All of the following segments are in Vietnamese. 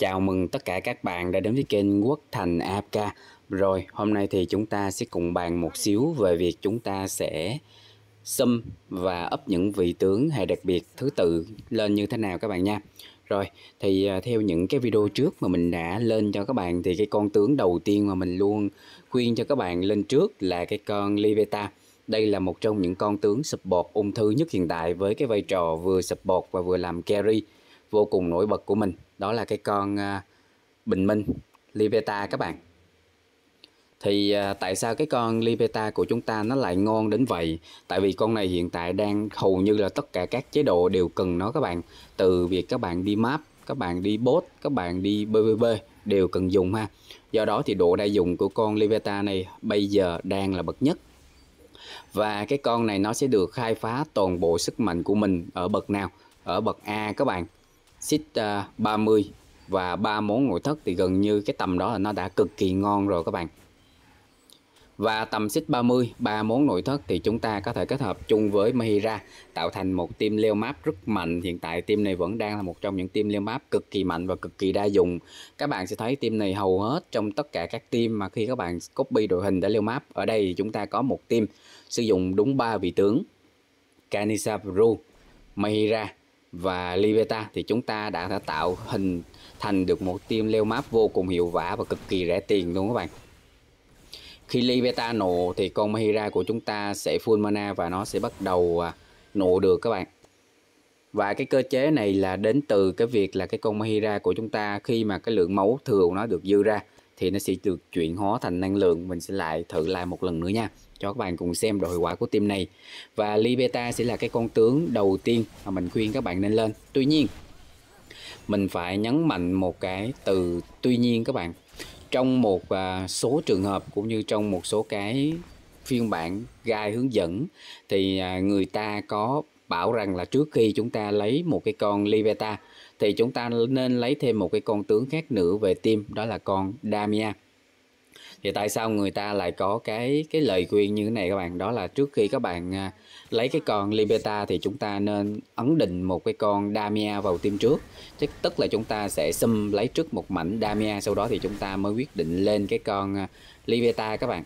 Chào mừng tất cả các bạn đã đến với kênh Quốc Thành AFK. Rồi, hôm nay thì chúng ta sẽ cùng bàn một xíu về việc chúng ta sẽ sum và ấp những vị tướng hay đặc biệt thứ tự lên như thế nào các bạn nha. Rồi, thì à, theo những cái video trước mà mình đã lên cho các bạn thì cái con tướng đầu tiên mà mình luôn khuyên cho các bạn lên trước là cái con Libeta. Đây là một trong những con tướng support ung thư nhất hiện tại với cái vai trò vừa support và vừa làm carry vô cùng nổi bật của mình đó là cái con à, bình minh Libeta các bạn thì à, tại sao cái con Libeta của chúng ta nó lại ngon đến vậy tại vì con này hiện tại đang hầu như là tất cả các chế độ đều cần nó các bạn từ việc các bạn đi map các bạn đi bot các bạn đi bbb đều cần dùng ha do đó thì độ đa dụng của con Libeta này bây giờ đang là bậc nhất và cái con này nó sẽ được khai phá toàn bộ sức mạnh của mình ở bậc nào ở bậc A các bạn xít 30 à, và ba món nội thất thì gần như cái tầm đó là nó đã cực kỳ ngon rồi các bạn. Và tầm xích 30, ba món nội thất thì chúng ta có thể kết hợp chung với Mahira tạo thành một team leo map rất mạnh. Hiện tại team này vẫn đang là một trong những team leo map cực kỳ mạnh và cực kỳ đa dụng. Các bạn sẽ thấy team này hầu hết trong tất cả các team mà khi các bạn copy đội hình để leo map. Ở đây chúng ta có một team sử dụng đúng ba vị tướng. Kanisa Bru, Mahira và Libeta thì chúng ta đã, đã tạo hình thành được một team leo map vô cùng hiệu quả và cực kỳ rẻ tiền luôn các bạn. Khi Libeta nổ thì con Mahira của chúng ta sẽ full mana và nó sẽ bắt đầu à, nổ được các bạn. Và cái cơ chế này là đến từ cái việc là cái con Mahira của chúng ta khi mà cái lượng máu thừa của nó được dư ra thì nó sẽ được chuyển hóa thành năng lượng mình sẽ lại thử lại một lần nữa nha cho các bạn cùng xem độ hiệu quả của team này và Libeta sẽ là cái con tướng đầu tiên mà mình khuyên các bạn nên lên tuy nhiên mình phải nhấn mạnh một cái từ tuy nhiên các bạn trong một à, số trường hợp cũng như trong một số cái phiên bản gai hướng dẫn thì à, người ta có bảo rằng là trước khi chúng ta lấy một cái con Liveta thì chúng ta nên lấy thêm một cái con tướng khác nữa về tim đó là con Damia thì tại sao người ta lại có cái cái lời khuyên như thế này các bạn đó là trước khi các bạn à, lấy cái con Liberta thì chúng ta nên ấn định một cái con Damia vào tim trước Chứ, tức là chúng ta sẽ xâm lấy trước một mảnh Damia sau đó thì chúng ta mới quyết định lên cái con à, Liberta các bạn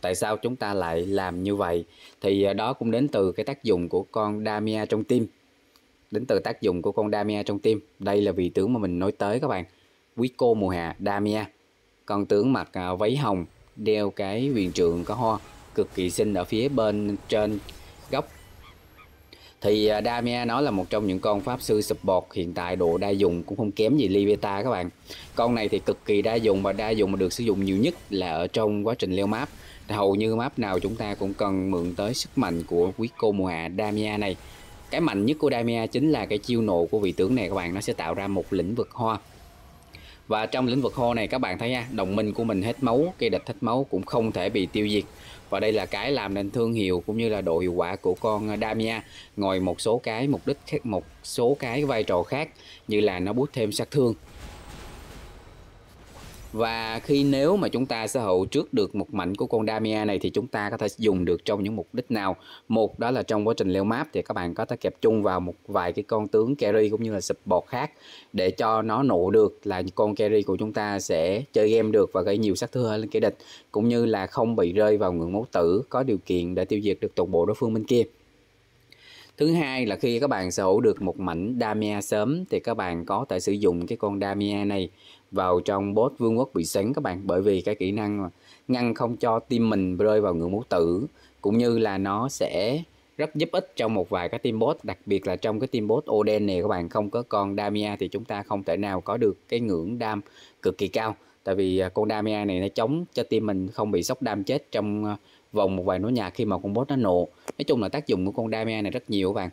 tại sao chúng ta lại làm như vậy thì à, đó cũng đến từ cái tác dụng của con damia trong tim đến từ tác dụng của con damia trong tim đây là vị tướng mà mình nói tới các bạn quý cô mùa hạ damia con tướng mặc à, váy hồng đeo cái huyền trượng có hoa cực kỳ xinh ở phía bên trên góc thì à, Damia nó là một trong những con pháp sư support hiện tại độ đa dụng cũng không kém gì Libeta các bạn con này thì cực kỳ đa dụng và đa dụng mà được sử dụng nhiều nhất là ở trong quá trình leo map hầu như map nào chúng ta cũng cần mượn tới sức mạnh của quý cô mùa hạ Damia này cái mạnh nhất của Damia chính là cái chiêu nộ của vị tướng này các bạn nó sẽ tạo ra một lĩnh vực hoa và trong lĩnh vực hoa này các bạn thấy ha đồng minh của mình hết máu cây địch hết máu cũng không thể bị tiêu diệt và đây là cái làm nên thương hiệu cũng như là độ hiệu quả của con Damia ngoài một số cái mục đích khác một số cái vai trò khác như là nó bút thêm sát thương và khi nếu mà chúng ta sở hữu trước được một mảnh của con Damia này thì chúng ta có thể dùng được trong những mục đích nào một đó là trong quá trình leo map thì các bạn có thể kẹp chung vào một vài cái con tướng carry cũng như là support khác để cho nó nổ được là con carry của chúng ta sẽ chơi game được và gây nhiều sát thương hơn lên kẻ địch cũng như là không bị rơi vào ngưỡng máu tử có điều kiện để tiêu diệt được toàn bộ đối phương bên kia Thứ hai là khi các bạn sở hữu được một mảnh Damia sớm thì các bạn có thể sử dụng cái con Damia này vào trong boss vương quốc bị sến các bạn bởi vì cái kỹ năng mà ngăn không cho team mình rơi vào ngưỡng mũ tử cũng như là nó sẽ rất giúp ích trong một vài cái team bot đặc biệt là trong cái team bot Oden này các bạn không có con Damia thì chúng ta không thể nào có được cái ngưỡng đam cực kỳ cao tại vì à, con Damia này nó chống cho team mình không bị sốc đam chết trong à, vòng một vài nốt nhạc khi mà con bot nó nổ nói chung là tác dụng của con Damia này rất nhiều các bạn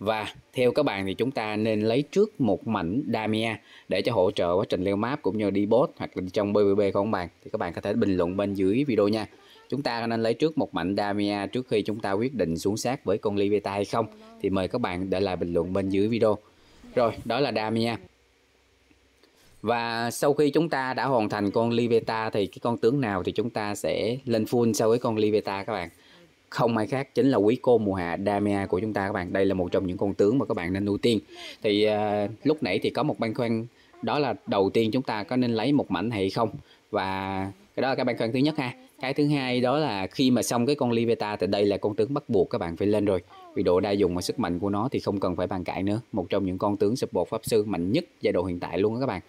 và theo các bạn thì chúng ta nên lấy trước một mảnh Damia để cho hỗ trợ quá trình leo map cũng như đi bot hoặc là trong PvP không các bạn thì các bạn có thể bình luận bên dưới video nha chúng ta nên lấy trước một mảnh Damia trước khi chúng ta quyết định xuống sát với con Libeta hay không thì mời các bạn để lại bình luận bên dưới video rồi đó là Damia và sau khi chúng ta đã hoàn thành con Libeta thì cái con tướng nào thì chúng ta sẽ lên full sau cái con Libeta các bạn không ai khác chính là quý cô mùa hạ Damia của chúng ta các bạn đây là một trong những con tướng mà các bạn nên ưu tiên thì à, lúc nãy thì có một băn khoăn đó là đầu tiên chúng ta có nên lấy một mảnh hay không và cái đó là cái băn khoăn thứ nhất ha cái thứ hai đó là khi mà xong cái con Libeta thì đây là con tướng bắt buộc các bạn phải lên rồi vì độ đa dùng và sức mạnh của nó thì không cần phải bàn cãi nữa một trong những con tướng support pháp sư mạnh nhất giai đoạn hiện tại luôn đó các bạn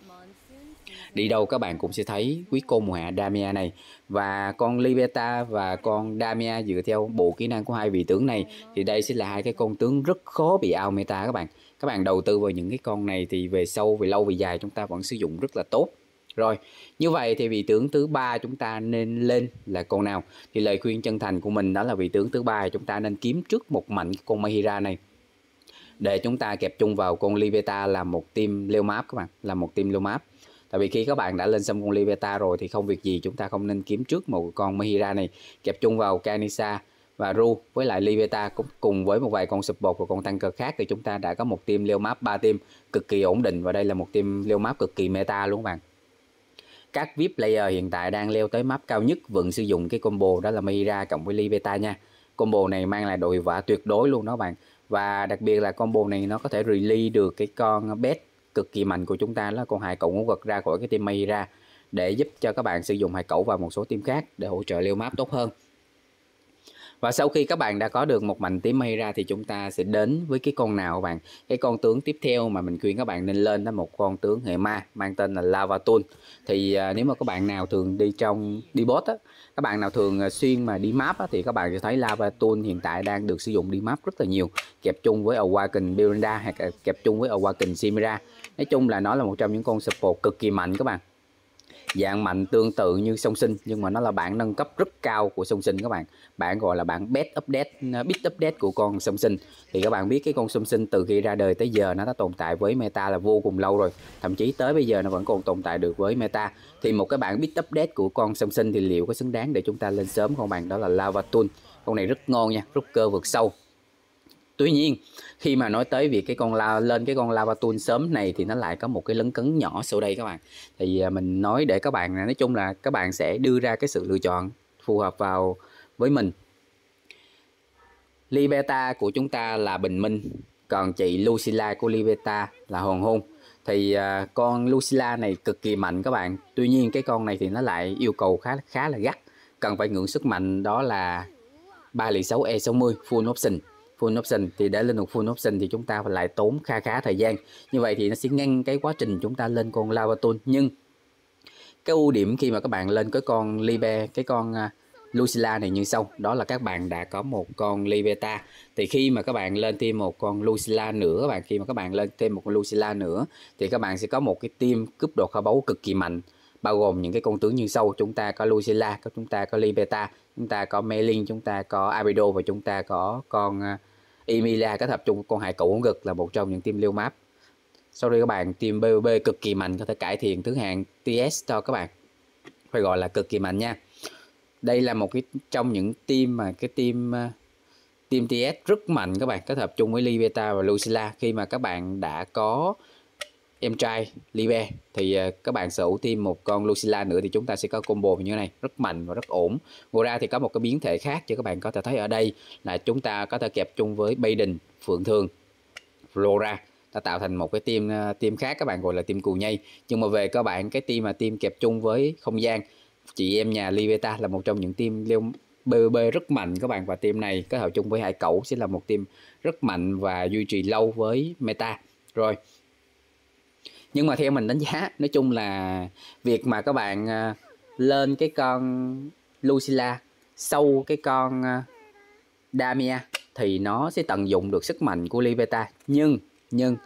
đi đâu các bạn cũng sẽ thấy quý cô mùa hạ Damia này và con libeta và con Damia dựa theo bộ kỹ năng của hai vị tướng này thì đây sẽ là hai cái con tướng rất khó bị ao meta các bạn các bạn đầu tư vào những cái con này thì về sâu về lâu về dài chúng ta vẫn sử dụng rất là tốt rồi, như vậy thì vị tướng thứ ba chúng ta nên lên là con nào? Thì lời khuyên chân thành của mình đó là vị tướng thứ ba chúng ta nên kiếm trước một mạnh con Mahira này. Để chúng ta kẹp chung vào con Liveta là một team leo map các bạn, là một team leo map tại vì khi các bạn đã lên xâm con ly rồi thì không việc gì chúng ta không nên kiếm trước một con Mahira này kẹp chung vào Canisa và Ru với lại Libeta cũng cùng với một vài con sụp bột và con tăng cơ khác thì chúng ta đã có một team leo map 3 team cực kỳ ổn định và đây là một team leo map cực kỳ meta luôn các bạn các VIP player hiện tại đang leo tới map cao nhất vẫn sử dụng cái combo đó là Mira cộng với Libeta nha combo này mang lại độ hiệu quả tuyệt đối luôn đó bạn và đặc biệt là combo này nó có thể release được cái con bet cực kỳ mạnh của chúng ta là con hải cẩu ngũ gật ra khỏi cái team mây ra để giúp cho các bạn sử dụng hải cẩu và một số team khác để hỗ trợ leo map tốt hơn và sau khi các bạn đã có được một mảnh tím mây ra thì chúng ta sẽ đến với cái con nào các bạn cái con tướng tiếp theo mà mình khuyên các bạn nên lên đó một con tướng hệ ma mang tên là lava tool thì à, nếu mà các bạn nào thường đi trong đi bot á các bạn nào thường à, xuyên mà đi map á, thì các bạn sẽ thấy lava tool hiện tại đang được sử dụng đi map rất là nhiều kẹp chung với awaken Biranda hay kẹp chung với awaken simira nói chung là nó là một trong những con support cực kỳ mạnh các bạn dạng mạnh tương tự như song sinh nhưng mà nó là bản nâng cấp rất cao của song sinh các bạn bản gọi là bản best update uh, bit update của con song sinh thì các bạn biết cái con song sinh từ khi ra đời tới giờ nó đã tồn tại với meta là vô cùng lâu rồi thậm chí tới bây giờ nó vẫn còn tồn tại được với meta thì một cái bản bit update của con song sinh thì liệu có xứng đáng để chúng ta lên sớm không bạn đó là lava tool con này rất ngon nha rút cơ vượt sâu tuy nhiên khi mà nói tới việc cái con la lên cái con lava tool sớm này thì nó lại có một cái lấn cấn nhỏ sau đây các bạn thì à, mình nói để các bạn à, nói chung là các bạn sẽ đưa ra cái sự lựa chọn phù hợp vào với mình libeta của chúng ta là bình minh còn chị Lucilla của libeta là hoàng hôn thì à, con Lucilla này cực kỳ mạnh các bạn tuy nhiên cái con này thì nó lại yêu cầu khá khá là gắt cần phải ngưỡng sức mạnh đó là 3 lì 6 E60 full option full option thì để lên được full option thì chúng ta lại tốn kha khá thời gian như vậy thì nó sẽ ngăn cái quá trình chúng ta lên con Lavatul nhưng cái ưu điểm khi mà các bạn lên cái con Libe cái con à, Lucilla này như sau đó là các bạn đã có một con Libeta thì khi mà các bạn lên thêm một con Lucilla nữa các bạn khi mà các bạn lên thêm một con Lucilla nữa thì các bạn sẽ có một cái team cướp đồ kho báu cực kỳ mạnh bao gồm những cái con tướng như sau chúng ta có Lucilla có chúng ta có Libeta, chúng ta có Melin chúng ta có Abido và chúng ta có con ờ, Emilia kết hợp chung con hải cẩu ống gực là một trong những team liêu map sau đây các bạn team BOB cực kỳ mạnh có thể cải thiện thứ hạng TS cho các bạn phải gọi là cực kỳ mạnh nha đây là một cái trong những team mà cái team ờ, team TS rất mạnh các bạn kết hợp chung với Libeta và Lucilla khi mà các bạn đã có em trai Libe thì ờ, các bạn sở hữu thêm một con Lucilla nữa thì chúng ta sẽ có combo như thế này rất mạnh và rất ổn ngoài ra thì có một cái biến thể khác cho các bạn có thể thấy ở đây là chúng ta có thể kẹp chung với Baden Phượng Thường Flora ta tạo thành một cái team ờ, team khác các bạn gọi là team cù nhây nhưng mà về các bạn cái team mà team kẹp chung với không gian chị em nhà Libeta là một trong những team leo BB rất mạnh các bạn và team này kết hợp chung với Hải Cẩu sẽ là một team rất mạnh và duy trì lâu với meta rồi nhưng mà theo mình đánh giá nói chung là việc mà các bạn à, lên cái con Lucilla sau cái con à, Damia thì nó sẽ tận dụng được sức mạnh của Libeta nhưng nhưng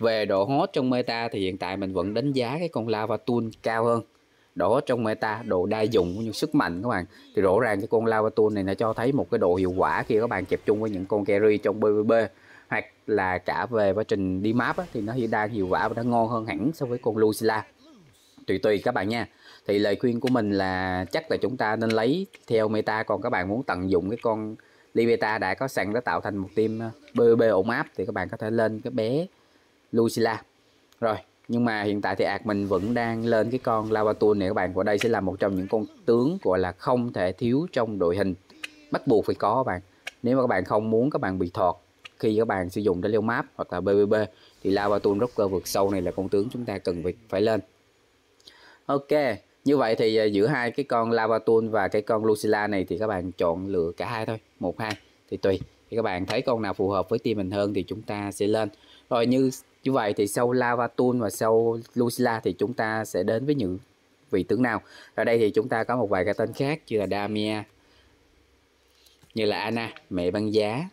về độ hot trong meta thì hiện tại mình vẫn đánh giá cái con Lava Tool cao hơn độ hot trong meta độ đa dụng cũng như sức mạnh các bạn thì rõ ràng cái con Lava Tool này nó cho thấy một cái độ hiệu quả khi các bạn kẹp chung với những con carry trong PvP là cả về quá trình đi map á, thì nó đang hiệu quả và nó ngon hơn hẳn so với con Lucilla tùy tùy các bạn nha thì lời khuyên của mình là chắc là chúng ta nên lấy theo meta còn các bạn muốn tận dụng cái con Liberta đã có sẵn đã tạo thành một team BB ờ, ổn áp thì các bạn có thể lên cái bé Lucilla rồi nhưng mà hiện tại thì ạc mình vẫn đang lên cái con Lavatul này các bạn và đây sẽ là một trong những con tướng gọi là không thể thiếu trong đội hình bắt buộc phải có các bạn nếu mà các bạn không muốn các bạn bị thọt khi các bạn sử dụng để leo map hoặc là BBB thì lava tool rocker vượt sâu này là con tướng chúng ta cần phải, phải lên ok như vậy thì à, giữa hai cái con lava tool và cái con lucilla này thì các bạn chọn lựa cả hai thôi một hai thì tùy thì các bạn thấy con nào phù hợp với team mình hơn thì chúng ta sẽ lên rồi như như vậy thì sau lava tool và sau lucilla thì chúng ta sẽ đến với những vị tướng nào ở đây thì chúng ta có một vài cái tên khác như là damia như là Anna, mẹ băng giá,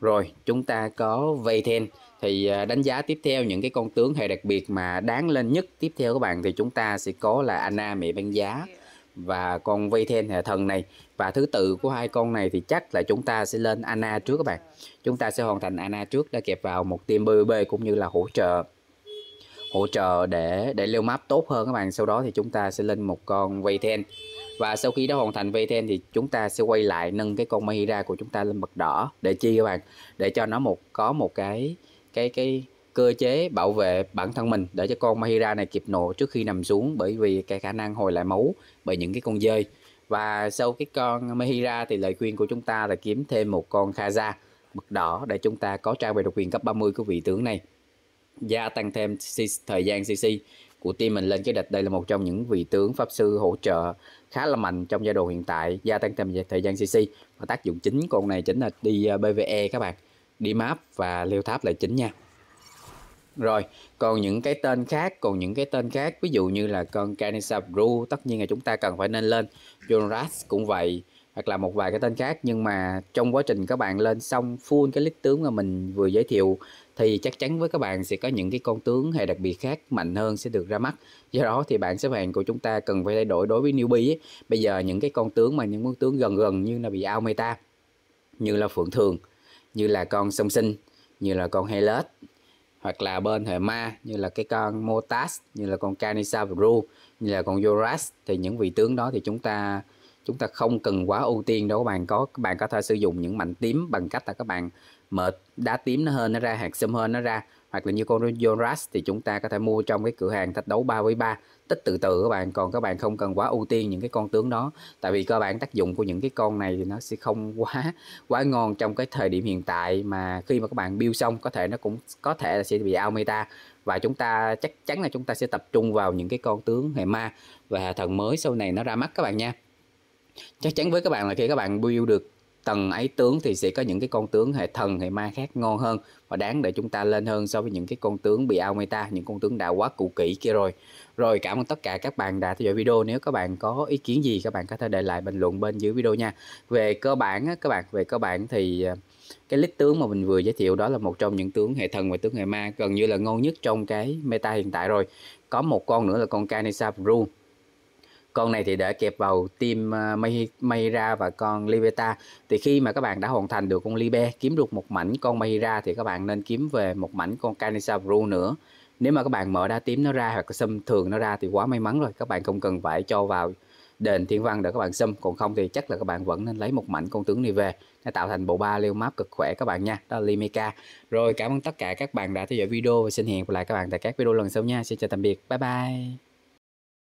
rồi, chúng ta có vây Vayten thì à, đánh giá tiếp theo những cái con tướng hệ đặc biệt mà đáng lên nhất tiếp theo các bạn thì chúng ta sẽ có là Anna mẹ bán giá và con vây Vayten hệ thần này và thứ tự của hai con này thì chắc là chúng ta sẽ lên Anna trước các bạn. Chúng ta sẽ hoàn thành Anna trước đã kẹp vào một team BBB cũng như là hỗ trợ hỗ trợ để để leo map tốt hơn các bạn sau đó thì chúng ta sẽ lên một con vây 10 và sau khi đã hoàn thành vây 10 thì chúng ta sẽ quay lại nâng cái con Mahira của chúng ta lên bậc đỏ để chi các bạn để cho nó một có một cái cái cái cơ chế bảo vệ bản thân mình để cho con Mahira này kịp nổ trước khi nằm xuống bởi vì cái khả năng hồi lại máu bởi những cái con dơi và sau cái con Mahira thì lời khuyên của chúng ta là kiếm thêm một con Khaza bậc đỏ để chúng ta có trang bị độc quyền cấp 30 của vị tướng này gia tăng thêm thời gian CC của team mình lên cái địch đây là một trong những vị tướng pháp sư hỗ trợ khá là mạnh trong giai đoạn hiện tại gia tăng thêm thời gian CC và tác dụng chính con này chính là đi ờ, BVE các bạn đi map và leo tháp là chính nha rồi còn những cái tên khác còn những cái tên khác ví dụ như là con Canisabru tất nhiên là chúng ta cần phải nên lên Jonas cũng vậy hoặc là một vài cái tên khác nhưng mà trong quá trình các bạn lên xong full cái list tướng mà mình vừa giới thiệu thì chắc chắn với các bạn sẽ có những cái con tướng hay đặc biệt khác mạnh hơn sẽ được ra mắt do đó thì bạn xếp hạng của chúng ta cần phải thay đổi đối với newbie ấy. bây giờ những cái con tướng mà những con tướng gần gần như là bị out meta như là phượng thường như là con song sinh như là con Helot hoặc là bên hệ ma như là cái con Motas như là con Canisa Bru như là con Yoras thì những vị tướng đó thì chúng ta chúng ta không cần quá ưu tiên đâu các bạn có các bạn có thể sử dụng những mảnh tím bằng cách là các bạn mở đá tím nó hơn nó ra hạt xâm hơn nó ra hoặc là như con Jonas thì chúng ta có thể mua trong cái cửa hàng thách đấu 3 với 3 tích từ từ các bạn còn các bạn không cần quá ưu tiên những cái con tướng đó tại vì cơ bản tác dụng của những cái con này thì nó sẽ không quá quá ngon trong cái thời điểm hiện tại mà khi mà các bạn build xong có thể nó cũng có thể là sẽ bị out meta và chúng ta chắc chắn là chúng ta sẽ tập trung vào những cái con tướng hệ ma và thần mới sau này nó ra mắt các bạn nha chắc chắn với các bạn là khi các bạn build được tầng ấy tướng thì sẽ có những cái con tướng hệ thần hệ ma khác ngon hơn và đáng để chúng ta lên hơn so với những cái con tướng bị ao meta những con tướng đã quá cũ kỹ kia rồi rồi cảm ơn tất cả các bạn đã theo dõi video nếu các bạn có ý kiến gì các bạn có thể để lại bình luận bên dưới video nha về cơ bản á, các bạn về cơ bản thì à, cái list tướng mà mình vừa giới thiệu đó là một trong những tướng hệ thần và tướng hệ ma gần như là ngon nhất trong cái meta hiện tại rồi có một con nữa là con Kanisa Rune con này thì đã kẹp vào team ờ, Mahira và con Libeta thì khi mà các bạn đã hoàn thành được con Libe kiếm được một mảnh con Mahira thì các bạn nên kiếm về một mảnh con Canisa Bru nữa nếu mà các bạn mở đá tím nó ra hoặc xâm thường nó ra thì quá may mắn rồi các bạn không cần phải cho vào đền thiên văn để các bạn xâm còn không thì chắc là các bạn vẫn nên lấy một mảnh con tướng này về để tạo thành bộ ba leo map cực khỏe các bạn nha đó là Limeka rồi cảm ơn tất cả các bạn đã theo dõi video và xin hẹn gặp lại các bạn tại các video lần sau nha xin chào tạm biệt bye bye